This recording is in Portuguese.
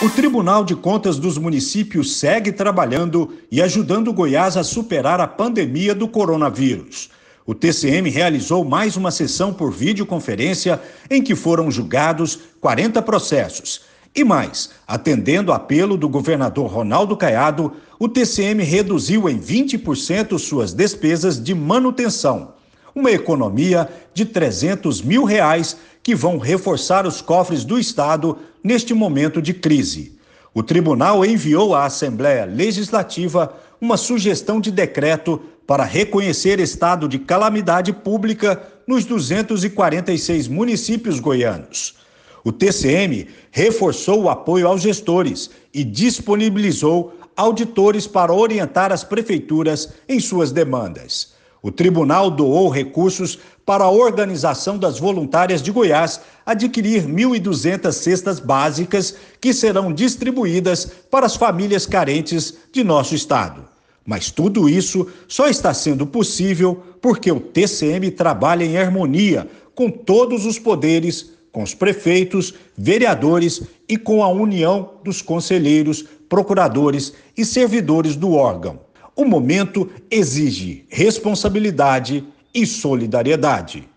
O Tribunal de Contas dos Municípios segue trabalhando e ajudando Goiás a superar a pandemia do coronavírus. O TCM realizou mais uma sessão por videoconferência em que foram julgados 40 processos. E mais, atendendo apelo do governador Ronaldo Caiado, o TCM reduziu em 20% suas despesas de manutenção. Uma economia de 300 mil reais que vão reforçar os cofres do Estado neste momento de crise. O tribunal enviou à Assembleia Legislativa uma sugestão de decreto para reconhecer estado de calamidade pública nos 246 municípios goianos. O TCM reforçou o apoio aos gestores e disponibilizou auditores para orientar as prefeituras em suas demandas. O tribunal doou recursos para a Organização das Voluntárias de Goiás adquirir 1.200 cestas básicas que serão distribuídas para as famílias carentes de nosso estado. Mas tudo isso só está sendo possível porque o TCM trabalha em harmonia com todos os poderes, com os prefeitos, vereadores e com a união dos conselheiros, procuradores e servidores do órgão. O momento exige responsabilidade e solidariedade.